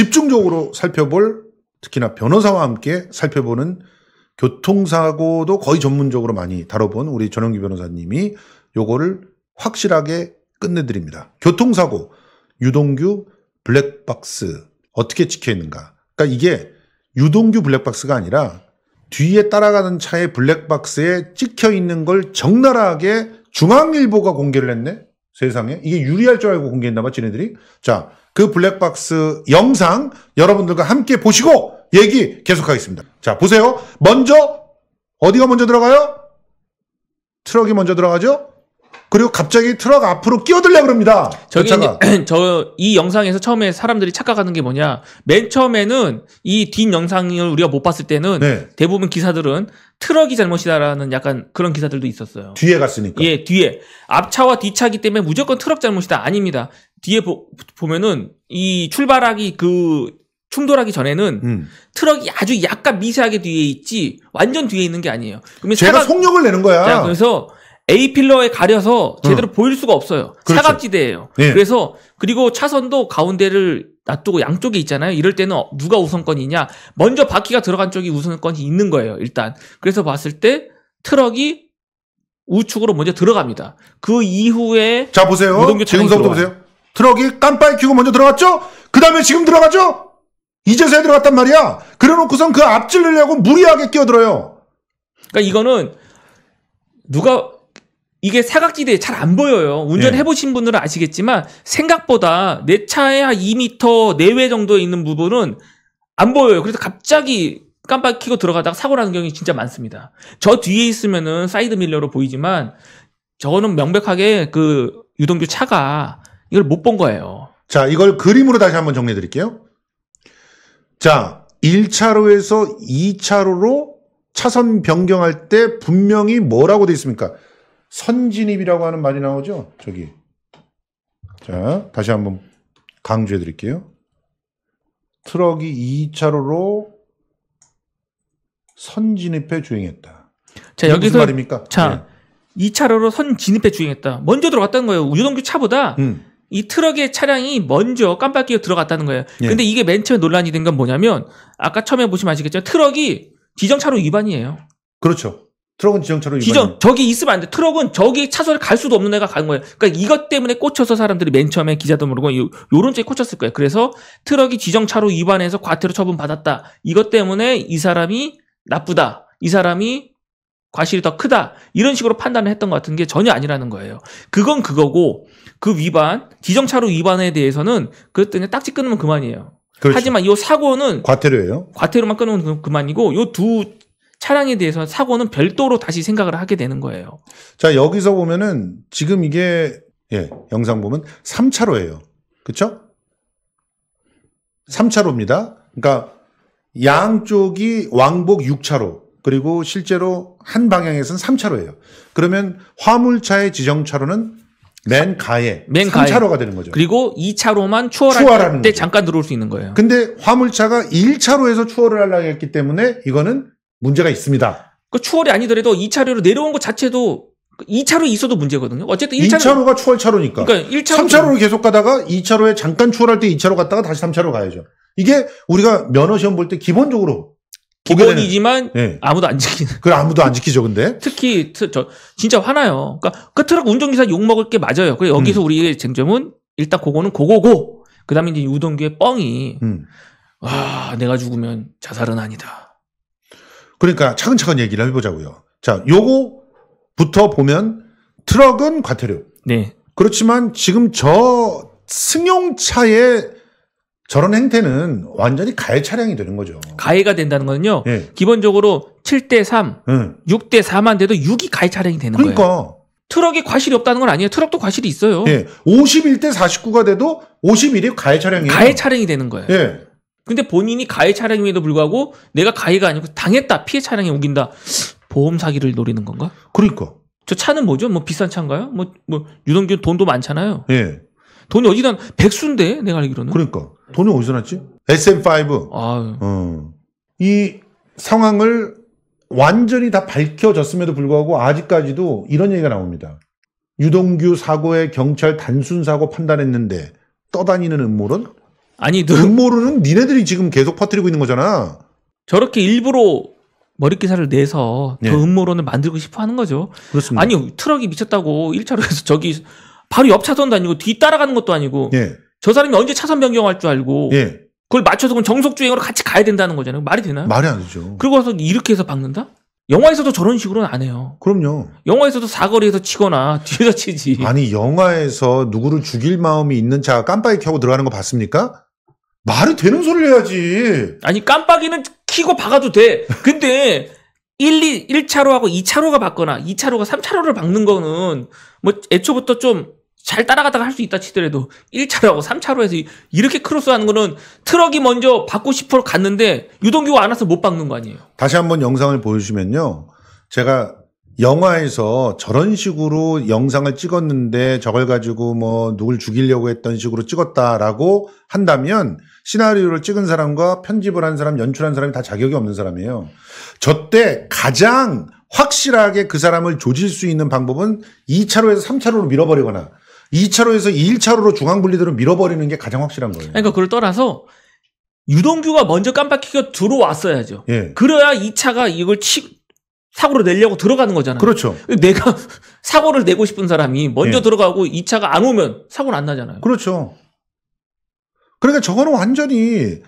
집중적으로 살펴볼 특히나 변호사와 함께 살펴보는 교통사고도 거의 전문적으로 많이 다뤄본 우리 전영기 변호사님이 요거를 확실하게 끝내드립니다. 교통사고, 유동규 블랙박스 어떻게 찍혀있는가. 그러니까 이게 유동규 블랙박스가 아니라 뒤에 따라가는 차의 블랙박스에 찍혀있는 걸 적나라하게 중앙일보가 공개를 했네? 세상에. 이게 유리할 줄 알고 공개했나봐, 지네들이. 자, 그 블랙박스 영상 여러분들과 함께 보시고 얘기 계속하겠습니다. 자, 보세요. 먼저 어디가 먼저 들어가요? 트럭이 먼저 들어가죠? 그리고 갑자기 트럭 앞으로 끼어들려 그럽니다. 저기 저 이 영상에서 처음에 사람들이 착각하는 게 뭐냐? 맨 처음에는 이 뒷 영상을 우리가 못 봤을 때는 네. 대부분 기사들은 트럭이 잘못이다라는 약간 그런 기사들도 있었어요. 뒤에 갔으니까. 예, 뒤에 앞차와 뒤차기 때문에 무조건 트럭 잘못이다 아닙니다. 뒤에 보, 보면은 이 출발하기 그 충돌하기 전에는 음. 트럭이 아주 약간 미세하게 뒤에 있지 완전 뒤에 있는 게 아니에요. 그러면 제 차가, 속력을 내는 거야. 자, 그래서 A 필러에 가려서 제대로 응. 어. 보일 수가 없어요. 그렇죠. 사각지대예요. 예. 그래서 그리고 차선도 가운데를 놔두고 양쪽에 있잖아요. 이럴 때는 누가 우선권이냐? 먼저 바퀴가 들어간 쪽이 우선권이 있는 거예요. 일단 그래서 봤을 때 트럭이 우측으로 먼저 들어갑니다. 그 이후에 자 보세요. 지금서부터 보세요. 트럭이 깜빡이 켜고 먼저 들어갔죠? 그 다음에 지금 들어가죠? 이제서야 들어갔단 말이야. 그래놓고선 그 앞질르려고 무리하게 끼어들어요. 그러니까 이거는 누가 이게 사각지대에 잘 안 보여요. 운전해 네. 보신 분들은 아시겠지만 생각보다 내 차에 한 2m 내외 정도에 있는 부분은 안 보여요. 그래서 갑자기 깜빡 키고 들어가다가 사고 나는 경우가 진짜 많습니다. 저 뒤에 있으면은 사이드 밀러로 보이지만 저거는 명백하게 그 유동규 차가 이걸 못 본 거예요. 자, 이걸 그림으로 다시 한번 정리해 드릴게요. 자, 1차로에서 2차로로 차선 변경할 때 분명히 뭐라고 돼 있습니까? 선진입이라고 하는 말이 나오죠. 저기. 자, 다시 한번 강조해 드릴게요. 트럭이 2차로로 선진입해 주행했다. 자, 여기서 말입니까? 자, 네. 2차로로 선진입해 주행했다. 먼저 들어갔다는 거예요. 유동규 차보다 음. 이 트럭의 차량이 먼저 깜빡 끼고 들어갔다는 거예요. 예. 근데 이게 맨 처음에 논란이 된 건 뭐냐면 아까 처음에 보시면 아시겠죠. 트럭이 지정차로 위반이에요. 그렇죠. 트럭은 지정차로 위반. 지정 저기 있으면 안 돼. 트럭은 저기 차선을 갈 수도 없는 애가 가는 거예요. 그러니까 이것 때문에 꽂혀서 사람들이 맨 처음에 기자도 모르고 요, 요런 쪽에 꽂혔을 거예요. 그래서 트럭이 지정차로 위반해서 과태료 처분 받았다. 이것 때문에 이 사람이 나쁘다. 이 사람이 과실이 더 크다. 이런 식으로 판단을 했던 것 같은 게 전혀 아니라는 거예요. 그건 그거고 그 위반 지정차로 위반에 대해서는 그랬더니 딱지 끊으면 그만이에요. 그렇죠. 하지만 이 사고는 과태료예요. 과태료만 끊으면 그, 그만이고 이두 차량에 대해서 사고는 별도로 다시 생각을 하게 되는 거예요. 자, 여기서 보면은 지금 이게 예, 영상 보면 3차로예요. 그렇죠? 3차로입니다. 그러니까 양쪽이 왕복 6차로 그리고 실제로 한 방향에서는 3차로예요. 그러면 화물차의 지정차로는 맨 가에 맨 3차로가 가에. 되는 거죠. 그리고 2차로만 추월할 때 거죠. 잠깐 들어올 수 있는 거예요. 근데 화물차가 1차로에서 추월을 하려고 했기 때문에 이거는 문제가 있습니다. 그 추월이 아니더라도 2차로로 내려온 것 자체도 2차로 그 있어도 문제거든요. 어쨌든 1차로. 가 추월차로니까. 그러니까 1차로. 3차로로 계속 가다가 2차로에 잠깐 추월할 때 2차로 갔다가 다시 3차로 가야죠. 이게 우리가 면허 시험 볼 때 기본적으로 기본이지만 네. 아무도 안 지키는. 그 아무도 안 지키죠, 근데. 특히 저 진짜 화나요. 그러니까 그 트럭 운전기사 욕 먹을 게 맞아요. 그래 여기서 음. 우리의 쟁점은 일단 그거는 고거고 그다음에 이제 우동규의 뻥이 음. 와 아, 내가 죽으면 자살은 아니다. 그러니까 차근차근 얘기를 해보자고요. 자, 요거부터 보면 트럭은 과태료. 네. 그렇지만 지금 저 승용차의 저런 행태는 완전히 가해 차량이 되는 거죠. 가해가 된다는 거는요. 네. 기본적으로 7대 3, 네. 6대 4만 돼도 6이 가해 차량이 되는 그러니까. 거예요. 트럭이 과실이 없다는 건 아니에요. 트럭도 과실이 있어요. 예. 51대 49가 돼도 51이 가해 차량이에요. 가해 차량이 되는 거예요. 예. 근데 본인이 가해 차량임에도 불구하고 내가 가해가 아니고 당했다. 피해 차량에 옮긴다. 보험 사기를 노리는 건가? 그러니까. 저 차는 뭐죠? 뭐 비싼 차인가요? 뭐, 뭐, 유동규 돈도 많잖아요. 예. 돈이 어디다, 백수인데? 내가 알기로는. 그러니까. 돈이 어디서 났지? SM5. 아 어. 이 상황을 완전히 다 밝혀졌음에도 불구하고 아직까지도 이런 얘기가 나옵니다. 유동규 사고에 경찰 단순 사고 판단했는데 떠다니는 음모론? 아니 음모론는 니네들이 지금 계속 퍼뜨리고 있는 거잖아. 저렇게 일부러 머릿 기사를 내서 더 네. 음모론을 만들고 싶어 하는 거죠. 그렇습니다. 아니 트럭이 미쳤다고 1차로에서 저기 바로 옆 차선도 아니고 뒤 따라가는 것도 아니고 예. 저 사람이 언제 차선 변경할 줄 알고 예. 그걸 맞춰서 그럼 정속 주행으로 같이 가야 된다는 거잖아요. 말이 되나요? 말이 안 되죠. 그리고 와서 이렇게 해서 박는다? 영화에서도 저런 식으로는 안 해요. 그럼요. 영화에서도 사거리에서 치거나 뒤에서 치지. 아니 영화에서 누구를 죽일 마음이 있는 차가 깜빡이 켜고 들어가는 거 봤습니까? 말은 되는 소리를 해야지. 아니 깜빡이는 키고 박아도 돼. 근데 1, 2, 1차로 하고 2차로가 박거나 2차로가 3차로를 박는 거는 뭐 애초부터 좀 잘 따라가다가 할 수 있다 치더라도 1차로하고 3차로에서 이렇게 크로스하는 거는 트럭이 먼저 박고 싶어 갔는데 유동규가 안 와서 못 박는 거 아니에요. 다시 한번 영상을 보여주시면요. 제가 영화에서 저런 식으로 영상을 찍었는데 저걸 가지고 뭐 누굴 죽이려고 했던 식으로 찍었다라고 한다면 시나리오를 찍은 사람과 편집을 한 사람, 연출한 사람이 다 자격이 없는 사람이에요. 저 때 가장 확실하게 그 사람을 조질 수 있는 방법은 2차로에서 3차로로 밀어버리거나 2차로에서 1차로로 중앙분리대로 밀어버리는 게 가장 확실한 거예요. 그러니까 그걸 떠나서 유동규가 먼저 깜빡이고 들어왔어야죠. 예. 그래야 2차가 이걸 치, 사고를 내려고 들어가는 거잖아요. 그렇죠. 내가 사고를 내고 싶은 사람이 먼저 예. 들어가고 이 차가 안 오면 사고는 안 나잖아요. 그렇죠. 그러니까 저거는 완전히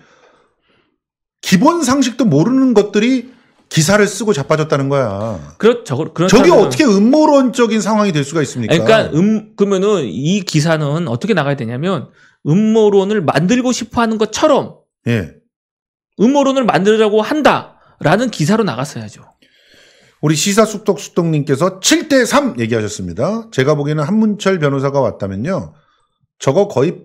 기본 상식도 모르는 것들이 기사를 쓰고 자빠졌다는 거야. 그렇죠. 그런 렇 저게 어떻게 음모론적인 상황이 될 수가 있습니까? 그러니까 음 그러면은 이 기사는 어떻게 나가야 되냐면 음모론을 만들고 싶어 하는 것처럼 예. 음모론을 만들자고 한다라는 기사로 나갔어야죠. 우리 시사숙덕숙덕님께서 7대3 얘기하셨습니다. 제가 보기에는 한문철 변호사가 왔다면요. 저거 거의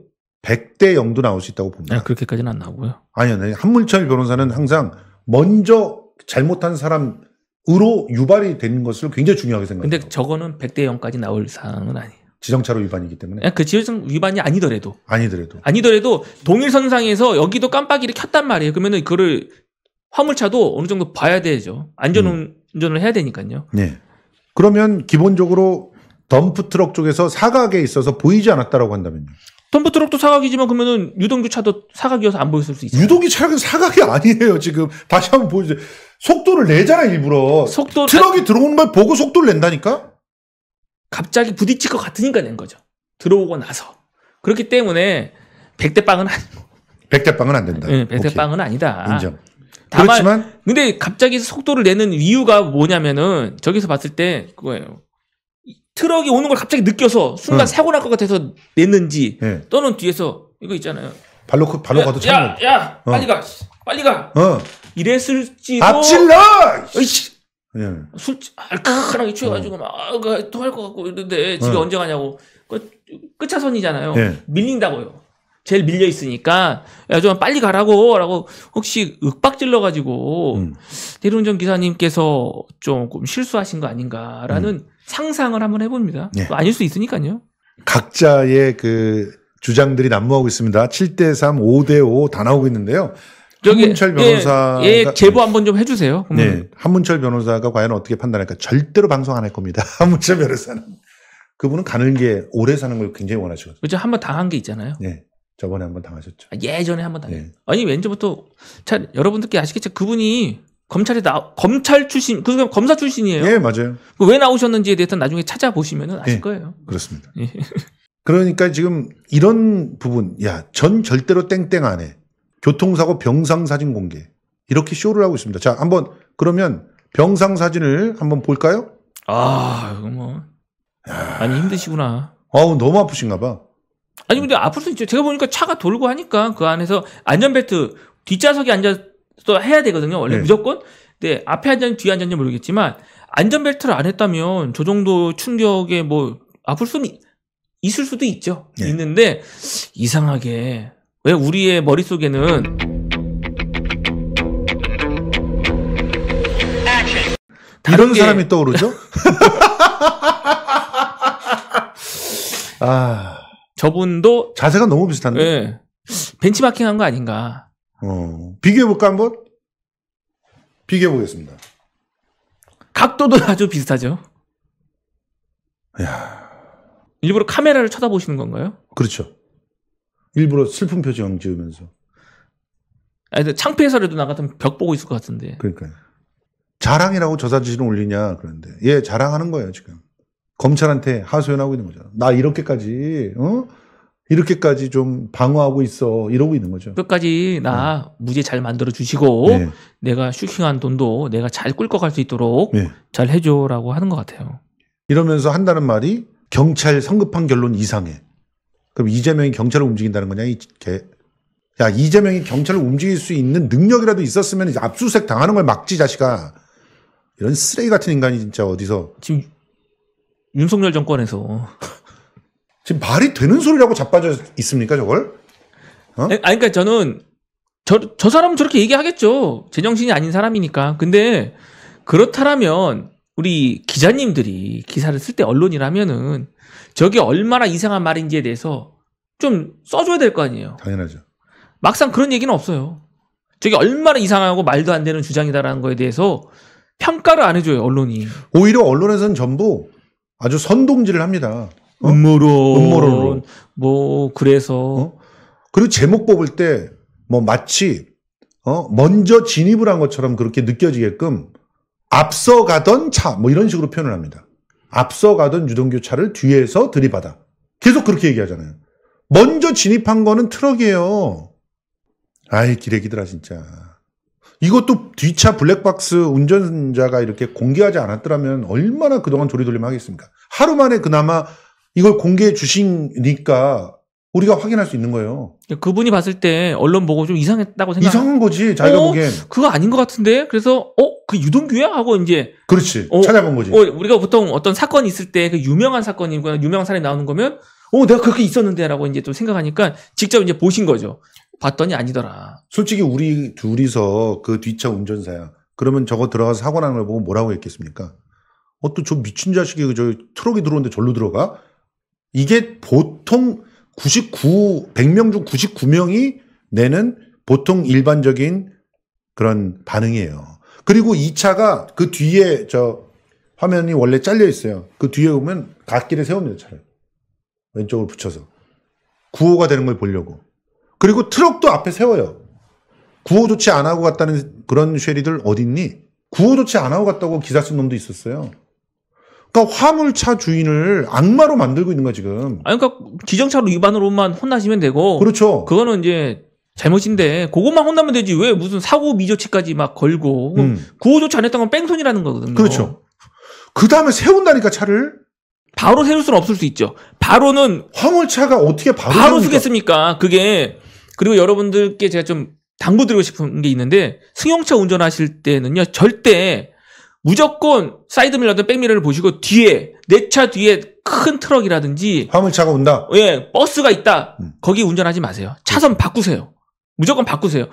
100대 0도 나올 수 있다고 봅니다. 아, 그렇게까지는 안 나오고요. 아니요. 네. 한문철 변호사는 항상 먼저 잘못한 사람으로 유발이 되는 것을 굉장히 중요하게 생각합니다. 근데 저거는 100대 0까지 나올 사항은 아니에요. 지정차로 위반이기 때문에 네, 그 지정 위반이 아니더라도 아니더라도 아니더라도 동일선상에서 여기도 깜빡이를 켰단 말이에요. 그러면 그거를 화물차도 어느 정도 봐야 되죠. 안전 음. 운전을 해야 되니까요. 네. 그러면 기본적으로 덤프 트럭 쪽에서 사각에 있어서 보이지 않았다라고 한다면요. 덤프 트럭도 사각이지만 그러면은 유동규 차도 사각이어서 안 보였을 수 있어요. 유동규 차는 사각이 아니에요 지금 다시 한번 보여주세요. 속도를 내잖아 일부러. 속도 트럭이 아... 들어오는 걸 보고 속도를 낸다니까. 갑자기 부딪힐 것 같으니까 낸 거죠. 들어오고 나서 그렇기 때문에 백대 빵은 아니고. 백대 빵은 안 된다. 네, 예, 백대 빵은 아니다. 인정. 다만 그렇지만 근데 갑자기 속도를 내는 이유가 뭐냐면은 저기서 봤을 때 그거예요. 트럭이 오는 걸 갑자기 느껴서 순간 응. 사고 날 것 같아서 냈는지 예. 또는 뒤에서 이거 있잖아요. 발로 발로 야, 가도 참. 야, 야, 어. 빨리 가, 빨리 가. 어. 이랬을지도. 앞질러. 이씨. 예. 술 알칼하게 취해가지고 어. 막 토할 아, 것 같고 이런데 어. 집에 어. 언제 가냐고. 그 끝차선이잖아요. 예. 밀린다고요. 제일 밀려 있으니까 야 좀 빨리 가라고라고 혹시 윽박질러 가지고 음. 대리운전 기사님께서 조금 실수하신 거 아닌가라는 음. 상상을 한번 해봅니다. 예. 뭐 아닐 수 있으니까요. 각자의 그 주장들이 난무하고 있습니다. 7대 3, 5대 5다 나오고 있는데요. 저기, 한문철 예, 변호사 예, 예, 제보 한번 좀 해주세요. 네, 예, 한문철 변호사가 과연 어떻게 판단할까? 절대로 방송 안 할 겁니다. 한문철 변호사는 그분은 가는 게 오래 사는 걸 굉장히 원하시거든요. 그죠 한번 당한 게 있잖아요. 네. 저번에 한번 당하셨죠. 아, 예전에 한번 당했어요. 네. 아니 왠지부터 잘 여러분들께 아시겠지만 그분이 검찰에 나 검찰 출신 그 검사 출신이에요. 예, 맞아요. 그 왜 나오셨는지에 대해서 나중에 찾아보시면 아실 예, 거예요. 그렇습니다. 예. 그러니까 지금 이런 부분, 야, 전 절대로 땡땡 안 해. 교통사고 병상 사진 공개. 이렇게 쇼를 하고 있습니다. 자, 한번 그러면 병상 사진을 한번 볼까요? 아, 이거 뭐. 야. 아니 힘드시구나. 아우 너무 아프신가 봐. 아니 근데 아플 수 있죠. 제가 보니까 차가 돌고 하니까 그 안에서 안전벨트 뒷좌석에 앉아서 해야 되거든요. 원래 네. 무조건. 근데 앞에 앉았는 뒤에 앉았는지 모르겠지만 안전벨트를 안 했다면 저 정도 충격에 뭐 아플 수는 있을 수도 있죠. 네. 있는데 이상하게 왜 우리의 머릿속에는 이런 사람이 떠오르죠? 아. 저분도 자세가 너무 비슷한데. 예. 벤치마킹한 거 아닌가. 어. 비교해 볼까 한번? 비교해 보겠습니다. 각도도 아주 비슷하죠. 야. 일부러 카메라를 쳐다보시는 건가요? 그렇죠. 일부러 슬픈 표정 지으면서. 아니, 창피해서라도 나 같으면 벽 보고 있을 것 같은데. 그러니까 자랑이라고 저사진을 올리냐, 그런데. 예, 자랑하는 거예요, 지금. 검찰한테 하소연하고 있는 거죠나 이렇게까지, 어? 이렇게까지 좀 방어하고 있어. 이러고 있는 거죠. 끝까지 나 네. 무죄 잘 만들어 주시고, 네. 내가 슈킹한 돈도 내가 잘 끌고 갈수 있도록 네. 잘 해줘라고 하는 것 같아요. 이러면서 한다는 말이 경찰 성급한 결론 이상해. 그럼 이재명이 경찰을 움직인다는 거냐, 이 개. 야, 이재명이 경찰을 움직일 수 있는 능력이라도 있었으면 압수수색 당하는 걸 막지, 자식아. 이런 쓰레기 같은 인간이 진짜 어디서. 지금 윤석열 정권에서 지금 말이 되는 소리라고 자빠져 있습니까 저걸? 어? 네, 아니 그러니까 저는 저, 저 사람은 저렇게 얘기하겠죠. 제정신이 아닌 사람이니까. 근데 그렇다라면 우리 기자님들이 기사를 쓸 때 언론이라면은 저게 얼마나 이상한 말인지에 대해서 좀 써줘야 될 거 아니에요. 당연하죠. 막상 그런 얘기는 없어요. 저게 얼마나 이상하고 말도 안 되는 주장이다라는 거에 대해서 평가를 안 해줘요 언론이. 오히려 언론에서는 전부 아주 선동질을 합니다. 어? 음모론, 음모론, 뭐 그래서 어? 그리고 제목 뽑을 때 뭐 마치 어 먼저 진입을 한 것처럼 그렇게 느껴지게끔 앞서가던 차 뭐 이런 식으로 표현을 합니다. 앞서가던 유동규 차를 뒤에서 들이받아 계속 그렇게 얘기하잖아요. 먼저 진입한 거는 트럭이에요. 아이 기레기들아 진짜. 이것도 뒤차 블랙박스 운전자가 이렇게 공개하지 않았더라면 얼마나 그동안 조리돌림 하겠습니까? 하루 만에 그나마 이걸 공개해 주시니까 우리가 확인할 수 있는 거예요. 그분이 봤을 때 언론 보고 좀 이상했다고 생각. 이상한 거지 자기가 어, 보기엔. 그거 아닌 것 같은데. 그래서 어 그 유동규야 하고 이제. 그렇지. 어, 찾아본 거지. 어, 우리가 보통 어떤 사건이 있을 때 그 유명한 사건이거나 유명한 사람이 나오는 거면 어 내가 그렇게 있었는데라고 이제 또 생각하니까 직접 이제 보신 거죠. 봤더니 아니더라. 솔직히 우리 둘이서 그 뒷차 운전사야. 그러면 저거 들어가서 사고 나는 걸 보고 뭐라고 했겠습니까? 어또 저 미친 자식이 그 저 트럭이 들어오는데 절로 들어가? 이게 보통 99, 100명 중 99명이 내는 보통 일반적인 그런 반응이에요. 그리고 이 차가 그 뒤에 저 화면이 원래 잘려 있어요. 그 뒤에 오면 갓길에 세웁니다, 차를. 왼쪽을 붙여서. 구호가 되는 걸 보려고. 그리고 트럭도 앞에 세워요. 구호 조치 안 하고 갔다는 그런 쉐리들 어딨니? 구호 조치 안 하고 갔다고 기사 쓴 놈도 있었어요. 그러니까 화물차 주인을 악마로 만들고 있는 거야 지금. 아니 그러니까 기정차로 위반으로만 혼나시면 되고. 그렇죠. 그거는 이제 잘못인데 그것만 혼나면 되지 왜 무슨 사고 미조치까지 막 걸고 음. 구호 조치 안 했던 건 뺑소니라는 거거든요. 그렇죠. 그 다음에 세운다니까 차를. 바로 세울 수는 없을 수 있죠. 바로는 화물차가 어떻게 바로 바로 세니까 쓰겠습니까? 그게 그리고 여러분들께 제가 좀 당부드리고 싶은 게 있는데 승용차 운전하실 때는요 절대 무조건 사이드미러든 백미러를 보시고 뒤에 내 차 뒤에 큰 트럭이라든지 화물차가 온다. 예, 버스가 있다. 음. 거기 운전하지 마세요. 차선 바꾸세요. 무조건 바꾸세요.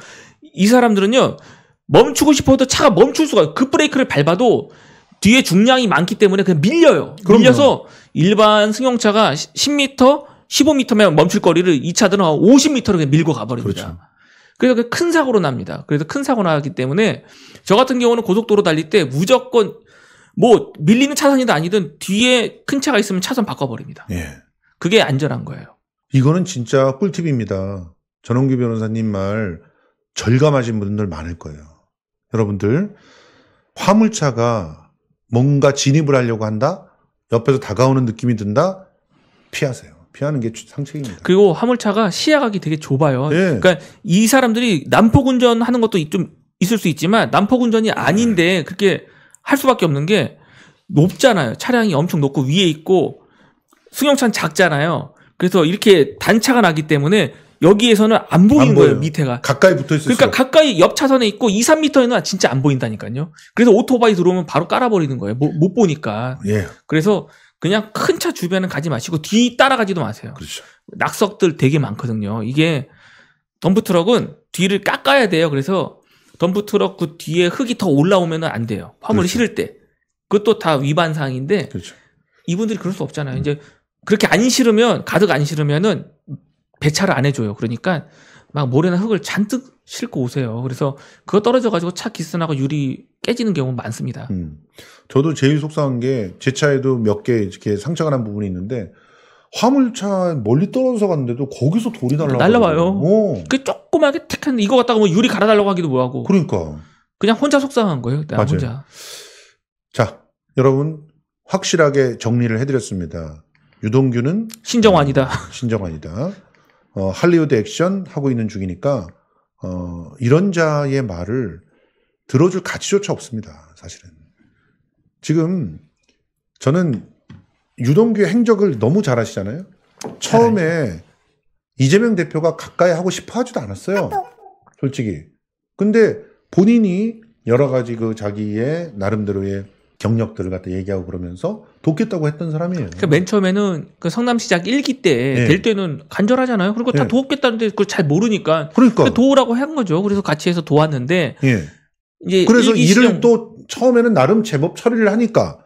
이 사람들은요 멈추고 싶어도 차가 멈출 수가 그 브레이크를 밟아도 뒤에 중량이 많기 때문에 그냥 밀려요. 그럼요. 밀려서 일반 승용차가 10m 15m면 멈출 거리를 2차들은 50m로 밀고 가버립니다. 그렇죠. 그래서 큰 사고로 납니다. 그래서 큰 사고 나기 때문에 저 같은 경우는 고속도로 달릴 때 무조건 뭐 밀리는 차선이든 아니든 뒤에 큰 차가 있으면 차선 바꿔버립니다. 예. 그게 안전한 거예요. 이거는 진짜 꿀팁입니다. 전원규 변호사님 말 절감하신 분들 많을 거예요. 여러분들 화물차가 뭔가 진입을 하려고 한다? 옆에서 다가오는 느낌이 든다? 피하세요. 비하는 게 상책입니다. 그리고 화물차가 시야각이 되게 좁아요. 네. 그러니까 이 사람들이 난폭 운전하는 것도 좀 있을 수 있지만 난폭 운전이 아닌데 네. 그렇게 할 수밖에 없는 게 높잖아요. 차량이 엄청 높고 위에 있고 승용차는 작잖아요. 그래서 이렇게 단차가 나기 때문에 여기에서는 안 보이는 안 거예요, 밑에가. 가까이 붙어 있어요. 그러니까 가까이 옆 차선에 있고 2, 3미터에는 진짜 안 보인다니까요. 그래서 오토바이 들어오면 바로 깔아버리는 거예요. 뭐, 못 보니까. 예. 그래서 그냥 큰 차 주변은 가지 마시고 뒤 따라가지도 마세요. 그렇죠. 낙석들 되게 많거든요. 이게 덤프 트럭은 뒤를 깎아야 돼요. 그래서 덤프 트럭 그 뒤에 흙이 더 올라오면 안 돼요. 화물을 그렇죠. 실을 때. 그것도 다 위반 사항인데 그렇죠. 이분들이 그럴 수 없잖아요. 음. 이제 그렇게 안 실으면 가득 안 실으면은 배차를 안 해줘요. 그러니까 막 모래나 흙을 잔뜩 싣고 오세요. 그래서 그거 떨어져 가지고 차 기스나고 유리 깨지는 경우 많습니다. 음. 저도 제일 속상한 게 제 차에도 몇 개 이렇게 상처가 난 부분이 있는데 화물차 멀리 떨어져서 갔는데도 거기서 돌이 날라 날라와요. 어. 그 조그맣게 택한 이거 갖다가 뭐 유리 갈아달라고 하기도 뭐하고. 그러니까. 그냥 혼자 속상한 거예요. 나 맞아요. 혼자. 자, 여러분 확실하게 정리를 해드렸습니다. 유동규는 신정환이다. 어, 신정환이다. 어, 할리우드 액션 하고 있는 중이니까 어, 이런 자의 말을 들어줄 가치조차 없습니다. 사실은. 지금 저는 유동규의 행적을 너무 잘 아시잖아요. 처음에 이재명 대표가 가까이 하고 싶어 하지도 않았어요. 솔직히. 근데 본인이 여러 가지 그 자기의 나름대로의 경력들을 갖다 얘기하고 그러면서 돕겠다고 했던 사람이에요. 그러니까 맨 처음에는 그 성남시장 1기 때될 예. 네. 때는 간절하잖아요. 그리고 다 네. 예. 돕겠다는데 그걸 잘 모르니까. 그러니까. 도우라고 한 거죠. 그래서 같이 해서 도왔는데. 네. 이제 그래서 일을 또 처음에는 나름 제법 처리를 하니까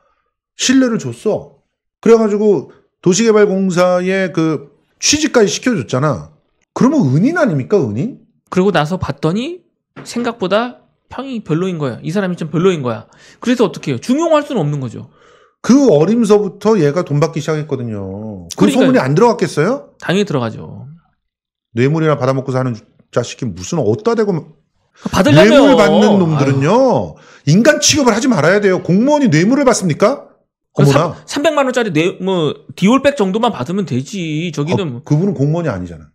신뢰를 줬어. 그래가지고 도시개발공사에그 취직까지 시켜줬잖아. 그러면 은인 아닙니까 은인? 그리고 나서 봤더니 생각보다 평이 별로인 거야. 이 사람이 좀 별로인 거야. 그래서 어떻게 해요? 중용할 수는 없는 거죠. 그 어림서부터 얘가 돈 받기 시작했거든요. 그 그러니까요. 소문이 안 들어갔겠어요? 당연히 들어가죠. 뇌물이나 받아먹고 사는 자식이 무슨 어디다 대고 받으려면 뇌물 받는 놈들은요 아유. 인간 취급을 하지 말아야 돼요. 공무원이 뇌물을 받습니까? 어머나 3, 300만 원짜리 뇌뭐 디올백 정도만 받으면 되지. 저기는 아, 그분은 공무원이 아니잖아.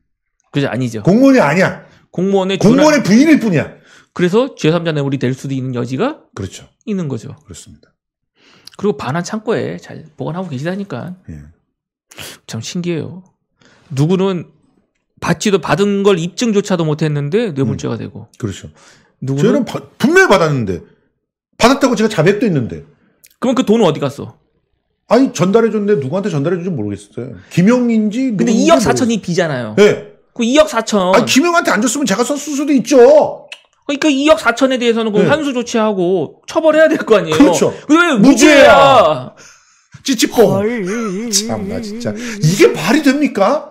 그죠 아니죠. 공무원이 아니야. 공무원의 공무원의 준한... 부인일 뿐이야. 그래서 제3자 뇌물이 될 수도 있는 여지가 그렇죠. 있는 거죠. 그렇습니다. 그리고 반환 창고에 잘 보관하고 계시다니까. 예. 참 신기해요. 누구는 받지도 받은 걸 입증조차도 못했는데 뇌물죄가 음. 되고. 그렇죠. 누구는 저는 바, 분명히 받았는데 받았다고 제가 자백도 있는데. 그럼 그 돈은 어디 갔어? 아니 전달해줬는데 누구한테 전달해준지 모르겠어요. 김영인지. 근데 2억 4천이 비잖아요. 네. 그 2억 4천. 아 김영한테 안 줬으면 제가 썼을 수도 있죠. 그러니까 2억 4천에 대해서는 그 네. 환수 조치하고 처벌해야 될 거 아니에요. 그렇죠. 왜 무죄야? 찌찌뽕. 참나 진짜 이게 말이 됩니까?